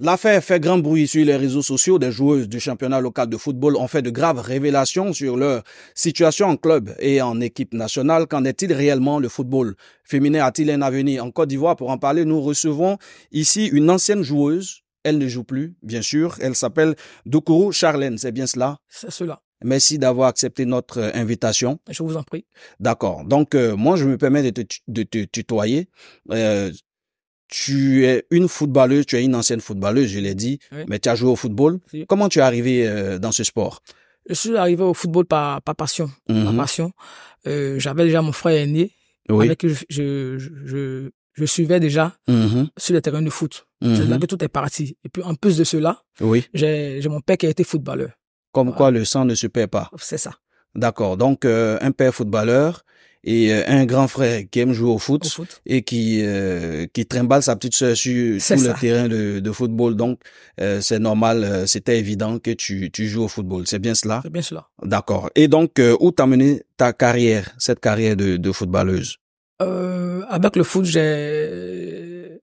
L'affaire fait grand bruit sur les réseaux sociaux. Des joueuses du championnat local de football ont fait de graves révélations sur leur situation en club et en équipe nationale. Qu'en est-il réellement le football féminin a-t-il un avenir en Côte d'Ivoire Pour en parler, nous recevons ici une ancienne joueuse. Elle ne joue plus, bien sûr. Elle s'appelle Doukourou Charlène. C'est bien cela C'est cela. Merci d'avoir accepté notre invitation. Je vous en prie. D'accord. Donc, euh, moi, je me permets de te, tutoyer. Euh, tu es une footballeuse, tu es une ancienne footballeuse, je l'ai dit, mais tu as joué au football. Comment tu es arrivé euh, dans ce sport Je suis arrivé au football par, passion. Mhm. passion. Euh, j'avais déjà mon frère aîné, avec qui je, suivais déjà mhm. sur le terrain de foot. Mm tout est parti. Et puis en plus de cela, oui. j'ai mon père qui a été footballeur. Comme quoi le sang ne se perd pas. C'est ça. D'accord. Donc euh, un père footballeur, et euh, un grand frère qui aime jouer au foot, et qui euh, qui trimballe sa petite sœur sur tout le terrain de, de football. Donc euh, c'est normal, c'était évident que tu, tu joues au football. C'est bien cela. C'est bien cela. D'accord. Et donc où t'as mené ta carrière, cette carrière de, de footballeuse Avec le foot, j'ai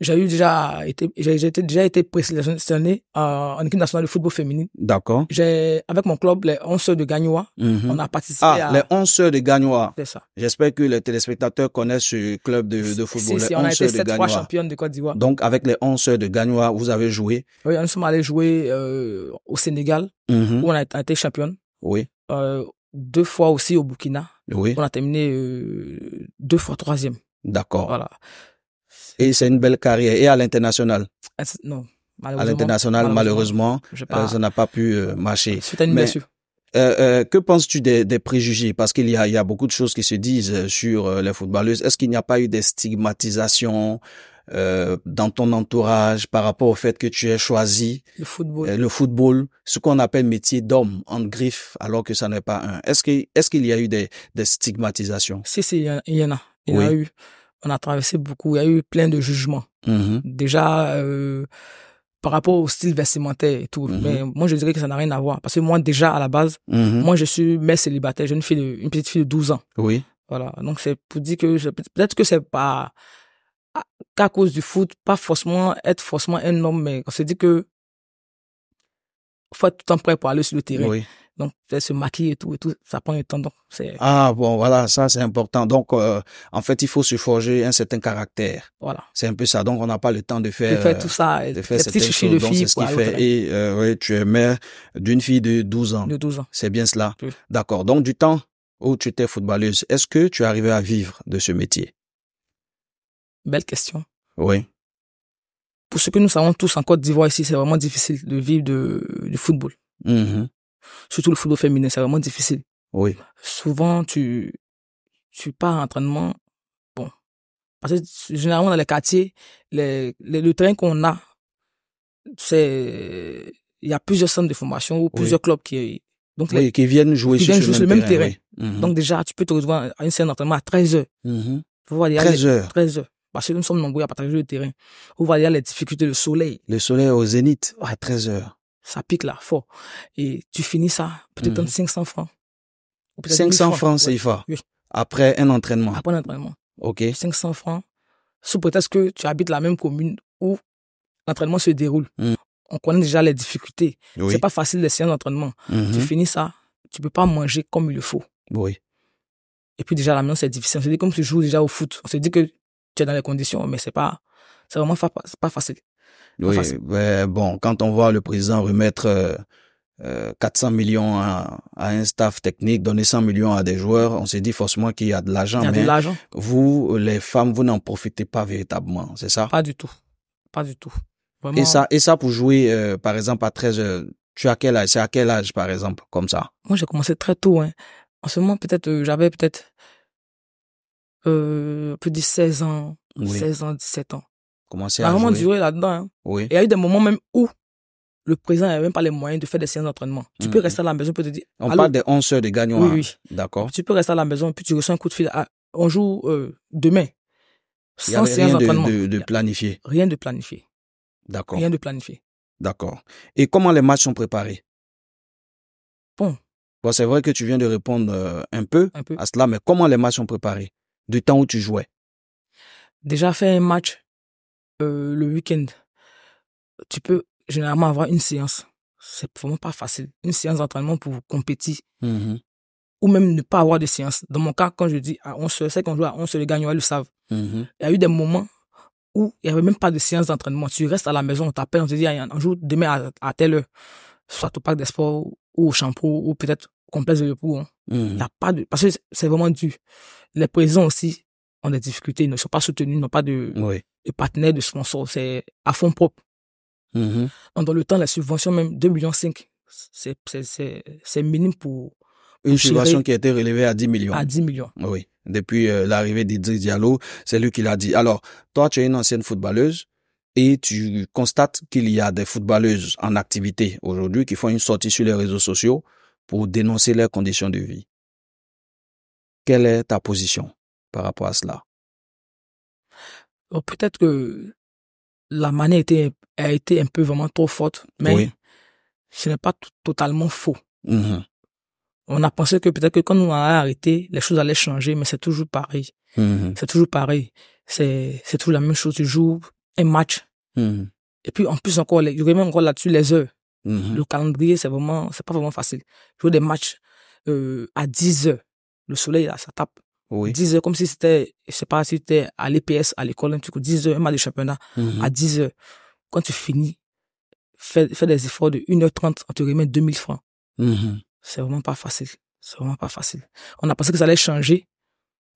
déjà été, j'ai déjà été présélectionné en, euh, en équipe nationale de football féminine. D'accord. J'ai, avec mon club, les 11 heures de Gagnois, mhm. on a participé ah, les 11 heures de Gagnois. C'est ça. J'espère que les téléspectateurs connaissent ce club de, de football. Si, on a été 7 fois championne de Côte d'Ivoire. Donc, avec les 11 heures de Gagnois, vous avez joué? Oui, on sommes allés jouer, euh, au Sénégal, mhm. où on a été championne. Oui. Euh, deux fois aussi au Burkina. Oui. On a terminé deux fois troisième. D'accord. Voilà. Et c'est une belle carrière. Et à l'international ah, Non. À l'international, malheureusement, euh, ça n'a pas pu euh, marcher. Mais, euh, euh, que penses-tu des, préjugés Parce qu'il y a, beaucoup de choses qui se disent sur les footballeuses. Est-ce qu'il n'y a pas eu des stigmatisations dans ton entourage par rapport au fait que tu aies choisi le football, le football ce qu'on appelle métier d'homme en griffe, alors que ça n'est pas un. Est-ce qu'il est qu'il y a eu des, stigmatisations Si, il y, en a. Il y en a eu on a traversé beaucoup. Il y a eu plein de jugements. Mm-hmm. Déjà, euh, par rapport au style vestimentaire et tout. Mm-hmm. Mais moi, je dirais que ça n'a rien à voir. Parce que moi, déjà, à la base, mm-hmm. moi, je suis mère célibataire. J'ai une, fille petite fille de 12 ans. Oui. Voilà. Donc, c'est pour dire que peut-être que c'est pas qu'à cause du foot, pas forcément être forcément un homme, mais on se dit que faut être tout le temps prêt pour aller sur le terrain. Oui. Donc, se maquiller et tout, et tout, ça prend du temps. Donc ah bon, voilà, ça c'est important. Donc, euh, en fait, il faut se forger un certain caractère. Voilà. C'est un peu ça. Donc, on n'a pas le temps de faire, de faire tout ça. Euh, de faire De ce fait. Et euh, tu es mère d'une fille de 12 ans. De 12 ans. C'est bien cela. D'accord. Donc, du temps où tu étais footballeuse, est-ce que tu arrivais à vivre de ce métier Belle question. Oui. Pour ce que nous savons tous en Côte d'Ivoire ici, c'est vraiment difficile de vivre de, du football. Mmh. Surtout le football féminin, c'est vraiment difficile. Oui. Souvent, tu, tu pars en entraînement. Bon. Parce que généralement, dans les quartiers, les, le terrain qu'on a, c'est, il y a plusieurs centres de formation ou plusieurs clubs qui, donc, qui viennent jouer sur, le même, terrain. Mhm. Donc, déjà, tu peux te retrouver à une scène d'entraînement à 13 heures. 13 mhm. heures. 13 heures. Parce que nous sommes nombreux à partager le terrain. On a les difficultés, du soleil. Le soleil au zénith à 13 heures ça pique là, fort. Et tu finis ça, peut-être mmh. 500 francs. Ou 500 francs, c'est fort Après un entraînement. Après un entraînement. OK. 500 francs. Sous prétexte que tu habites la même commune où l'entraînement se déroule. Mhm. On connaît déjà les difficultés. C'est pas facile d'essayer un entraînement. Tu mhm. finis ça, tu peux pas manger comme il le faut. Oui. Et puis déjà, la maison, c'est difficile. C'est se dit, comme tu joues déjà au foot, on se dit que tu es dans les conditions, mais c'est pas, c'est vraiment pas facile. Oui, ben, bon, quand on voit le président remettre 400 euh, euh, millions à, un staff technique, donner 100 millions à des joueurs, on se dit forcément qu'il y a de l'argent. mais de Vous, les femmes, vous n'en profitez pas véritablement, c'est ça Pas du tout. Pas du tout. Vraiment. Et ça, et ça pour jouer, euh, par exemple, à 13 heures, tu as quel âge C'est à quel âge, par exemple, comme ça Moi, j'ai commencé très tôt. Hein. En ce moment, peut-être, j'avais peut-être euh, plus de 16 ans, 16 ans, 17 ans commencé vraiment jouer. là-dedans. Hein. Oui. Et il y a eu des moments même où le président n'avait même pas les moyens de faire des séances d'entraînement. Tu peux mhm. rester à la maison, peut te dire. On parle des 11 heures de gagnant. Oui, hein. oui. D'accord. Tu peux rester à la maison, puis tu reçois un coup de fil. on joue euh, demain. sans séance d'entraînement. De, de, planifié. Rien de planifié. D'accord. Rien de planifié. D'accord. Et comment les matchs sont préparés Bon. c'est vrai que tu viens de répondre euh, un, peu un peu à cela, mais comment les matchs sont préparés Du temps où tu jouais Déjà, faire un match, euh, le week-end, tu peux généralement avoir une séance. C'est vraiment pas facile. Une séance d'entraînement pour compétir. Mm-hmm. Ou même ne pas avoir de séance. Dans mon cas, quand je dis à 11 c'est qu'on joue à 11 les gagnants le savent. Mm-hmm. Il y a eu des moments où il n'y avait même pas de séance d'entraînement. Tu restes à la maison, on t'appelle, on te dit, ah, un jour, demain à, telle heure, soit au parc des sports ou au pro ou peut-être au complexe de repos hein. mm-hmm. Il a pas de... Parce que c'est vraiment dur. Les présents aussi, ont des difficultés, ils ne sont pas soutenus, n'ont pas de, partenaire, de partenaires, de sponsors. C'est à fond propre. Mm-hmm. dans le temps, la subvention, même 2,5 millions, c'est minime pour. Une subvention qui a été relevée à 10 millions. À 10 millions. Oui. Depuis euh, l'arrivée d'Idri Diallo, c'est lui qui l'a dit. Alors, toi, tu es une ancienne footballeuse et tu constates qu'il y a des footballeuses en activité aujourd'hui qui font une sortie sur les réseaux sociaux pour dénoncer leurs conditions de vie. Quelle est ta position par rapport à cela oh, Peut-être que la manière a été un peu vraiment trop forte, mais ce n'est pas totalement faux. Mm-hmm. On a pensé que peut-être que quand on a arrêté, les choses allaient changer, mais c'est toujours pareil. Mm-hmm. C'est toujours pareil. C'est, c'est toujours la même chose. Tu joues un match. Mm-hmm. Et puis, en plus encore, il y aurait même encore là-dessus les heures. Le calendrier, c'est vraiment, c'est pas vraiment facile. Jouer des matchs, euh, à 10 heures. Le soleil, là, ça tape. 10 heures, comme si c'était, je sais pas si c'était à l'EPS, à l'école, un truc, 10 heures, un match de championnat, mm-hmm. à 10 heures. Quand tu finis, fais, fais, des efforts de 1h30, on te remet 2000 francs. Mm-hmm. C'est vraiment pas facile. C'est vraiment pas facile. On a pensé que ça allait changer,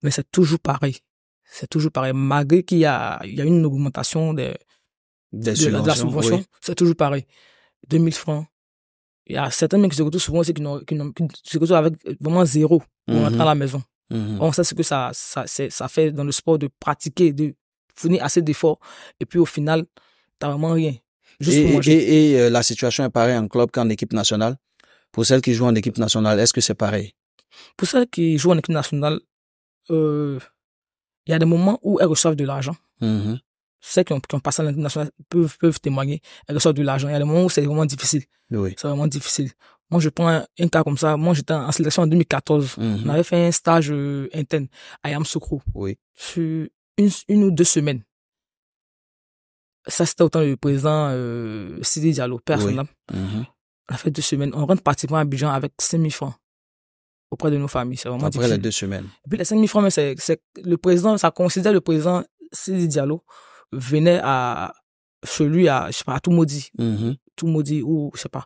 mais c'est toujours pareil. C'est toujours pareil. Malgré qu'il y a, il y a une augmentation de, de, la subvention, c'est toujours pareil. 2000 francs. Il y a certains mecs qui se retrouvent souvent aussi qui, se retrouvent avec vraiment zéro mm -hmm. à la maison. Mm-hmm. On sait ce que ça, ça, ça fait dans le sport de pratiquer, de fournir assez d'efforts. Et puis au final, t'as vraiment rien. Juste et, et, euh, la situation est pareille en club qu'en équipe nationale. Pour celles qui jouent en équipe nationale, est-ce que c'est pareil Pour celles qui jouent en équipe nationale, il euh, y a des moments où elles reçoivent de l'argent. Mm-hmm. Celles qui ont, passé à l'international nationale peuvent, peuvent témoigner. Elles reçoivent de l'argent. Il y a des moments où c'est vraiment difficile. C'est vraiment difficile. Moi, je prends un, cas comme ça. Moi, j'étais en sélection en 2014. Mhm. On avait fait un stage euh, interne à Yamsoukro. Oui. Sur une, ou deux semaines. Ça, c'était autant le président euh, Sidi Diallo, personnel. Mhm. On a fait deux semaines. On rentre pratiquement à Abidjan avec 5 000 francs auprès de nos familles. C'est vraiment Après les deux semaines. Et puis les 5 000 francs, c'est le président, ça considère le président Sidi Diallo venait à celui à, je sais pas, à tout maudit. Mhm. Tout maudit ou, je sais pas,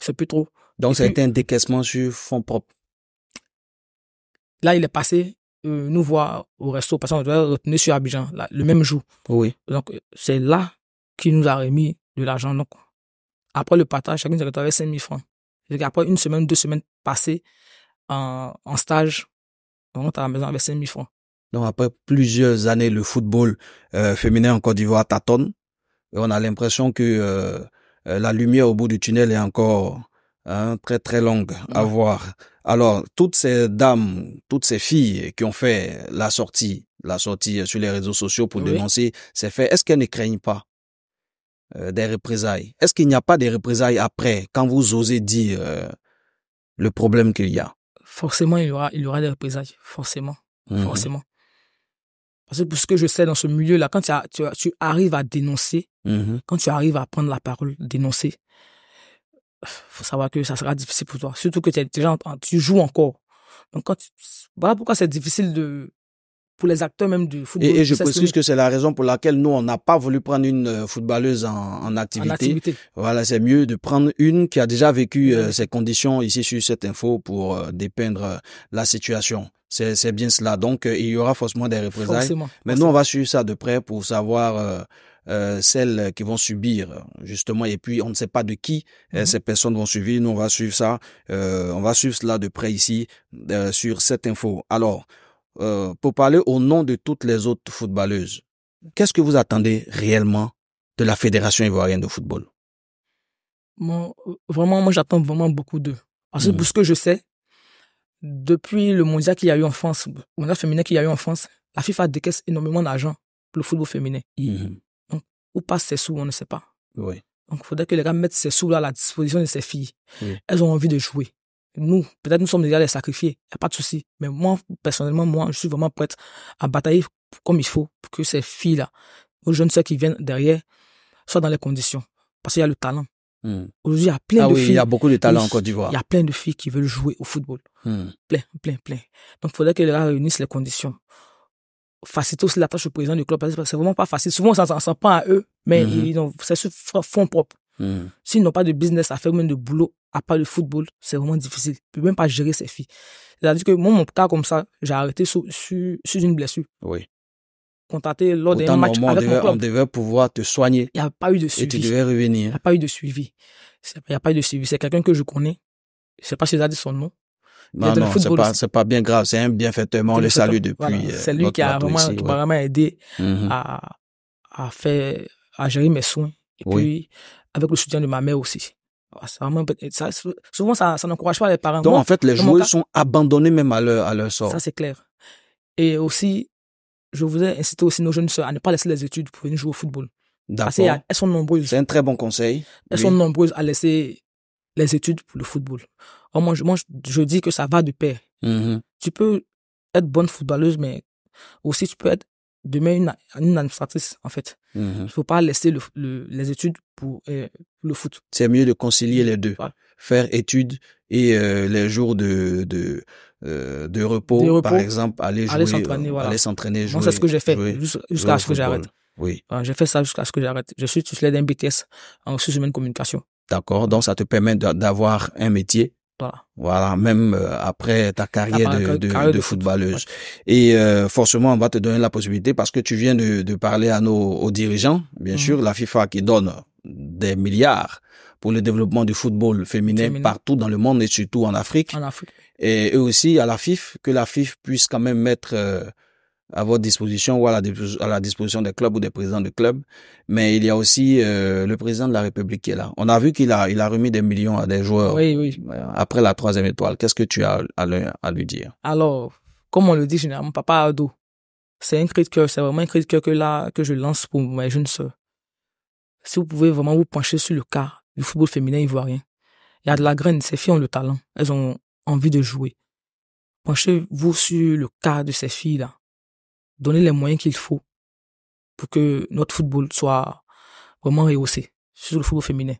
c'est plus trop. Donc, c'était un décaissement sur fonds propres. Là, il est passé euh, nous voir au resto parce qu'on devait retenir sur Abidjan le même jour. Oui. Donc, c'est là qu'il nous a remis de l'argent. Donc, après le partage, chacun a retrouvé 5 000 francs. après une semaine, deux semaines passées en, stage, on rentre à la maison avec 5 000 francs. Donc, après plusieurs années, le football euh, féminin en Côte d'Ivoire tâtonne. Et on a l'impression que euh, la lumière au bout du tunnel est encore Hein, très très longue à voir. Alors, toutes ces dames, toutes ces filles qui ont fait la sortie, la sortie sur les réseaux sociaux pour dénoncer ces faits, est-ce qu'elles ne craignent pas euh, des représailles Est-ce qu'il n'y a pas des représailles après quand vous osez dire euh, le problème qu'il y a Forcément, il y aura, il y aura des représailles, forcément, mmh forcément. Parce que pour ce que je sais dans ce milieu-là, quand tu, arrives à dénoncer, mmh quand tu arrives à prendre la parole, dénoncer, faut savoir que ça sera difficile pour toi. Surtout que tu es déjà, tu joues encore. Donc, quand tu, voilà pourquoi c'est difficile de, pour les acteurs même du football. Et, je précise que c'est la raison pour laquelle nous, on n'a pas voulu prendre une euh, footballeuse en, activité. Voilà, c'est mieux de prendre une qui a déjà vécu euh, ces conditions ici sur cette info pour euh, dépeindre la situation. C'est bien cela. Donc, il y aura forcément des représailles. Mais nous, on va suivre ça de près pour savoir euh, celles qui vont subir justement et puis on ne sait pas de qui euh, mm-hmm. ces personnes vont suivre. Nous on va suivre ça, euh, on va suivre cela de près ici sur cette info. Alors pour parler au nom de toutes les autres footballeuses, qu'est-ce que vous attendez réellement de la fédération ivoirienne de football Moi vraiment moi j'attends vraiment beaucoup d'eux parce que pour mm. ce que je sais depuis le mondial qu'il y a eu en France, le mondial féminin qu'il y a eu en France, la FIFA décaisse énormément d'argent pour le football féminin. Mm-hmm. Ou passe ces sous, on ne sait pas. Donc, il faudrait que les gars mettent ces sous-là à la disposition de ces filles. Elles ont envie de jouer. Nous, peut-être nous sommes déjà les sacrifiés, il n'y a pas de souci. Mais moi, personnellement, moi, je suis vraiment prête à batailler comme il faut pour que ces filles-là, aux jeunes soeurs qui viennent derrière, soient dans les conditions. Parce qu'il y a le talent. Hmm. Aujourd'hui, il y a plein ah oui, Il y a beaucoup de talent en Côte d'Ivoire. Il y a plein de filles qui veulent jouer au football. Hmm. Plein, plein, plein. Donc, il faudrait que les gars réunissent les conditions faciliter aussi la tâche au président du club parce que c'est vraiment pas facile. Souvent, on s'en prend à eux, mais mhm. ils ont, c'est sur fond propre mhm. S'ils n'ont pas de business à faire, même de boulot, à part le football, c'est vraiment difficile. Ils peuvent même pas gérer ses filles. C'est-à-dire que moi, mon cas comme ça, j'ai arrêté sur, sur, une blessure. Oui. Contacté lors d'un match avec On devait pouvoir te soigner. Il n'y a pas eu de suivi. Et tu devais revenir. Il n'y a pas eu de suivi. Il n'y a pas eu de suivi. C'est quelqu'un que je connais. Je sais pas si j'ai dit son nom non, non, c'est pas, bien grave. C'est un bienfaiteur. On le salue depuis. Euh, c'est lui qui m'a vraiment, aidé mm-hmm. à, à, faire, à gérer mes soins. Et puis, avec le soutien de ma mère aussi. Ah, vraiment, ça, souvent, ça, n'encourage pas les parents. Donc, en fait, les joueurs sont abandonnés même à leur, à leur sort. Ça, c'est clair. Et aussi, je voudrais inciter aussi nos jeunes soeurs à ne pas laisser les études pour venir jouer au football. D'accord. Elles sont nombreuses. C'est un très bon conseil. Elles sont nombreuses à laisser les études pour le football. Oh, moi, je, je dis que ça va de pair. Mm-hmm. Tu peux être bonne footballeuse, mais aussi tu peux être demain une, une administratrice, en fait. Mm-hmm. Il ne faut pas laisser le, les études euh, pour le foot. C'est mieux de concilier les deux. Faire études et euh, les jours de, de, euh, de repos, par exemple, aller s'entraîner, voilà. jouer. c'est ce que j'ai fait jusqu'à ce que j'arrête. Oui. j'ai fait ça jusqu'à ce que j'arrête. Je suis tutelé d'un BTS en sous humaine communication. D'accord. Donc, ça te permet d'avoir un métier voilà. même euh, après ta carrière, de, footballeuse. Et euh, forcément, on va te donner la possibilité parce que tu viens de, parler à nos aux dirigeants, bien mhm. sûr, la FIFA qui donne des milliards pour le développement du football féminin, partout dans le monde et surtout en Afrique. Et aussi à la FIF, que la FIF puisse quand même mettre euh, à votre disposition ou à la, disposition des clubs ou des présidents de clubs. Mais il y a aussi euh, le président de la République qui est là. On a vu qu'il a, il a remis des millions à des joueurs oui, oui. Euh, après la troisième étoile. Qu'est-ce que tu as à, lui, à lui dire Alors, comme on le dit généralement, papa ado, c'est un cri de c'est vraiment un cri de que, là, que je lance pour mes jeunes soeurs Si vous pouvez vraiment vous pencher sur le cas du football féminin ivoirien, il y a de la graine, ces filles ont le talent, elles ont envie de jouer. Penchez-vous sur le cas de ces filles-là donner les moyens qu'il faut pour que notre football soit vraiment rehaussé, surtout le football féminin.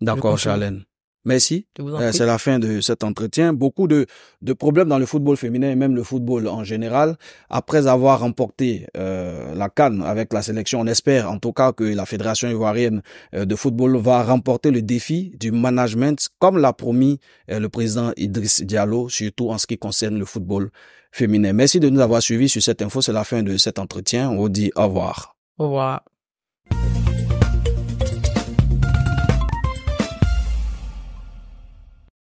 D'accord, Charlène. Merci. Euh, c'est la fin de cet entretien. Beaucoup de, de, problèmes dans le football féminin et même le football en général. Après avoir remporté euh, la Cannes avec la sélection, on espère en tout cas que la Fédération ivoirienne euh, de football va remporter le défi du management comme l'a promis le président Idriss Diallo, surtout en ce qui concerne le football féminin. Merci de nous avoir suivis sur cette info. C'est la fin de cet entretien. On vous dit au revoir. Au revoir.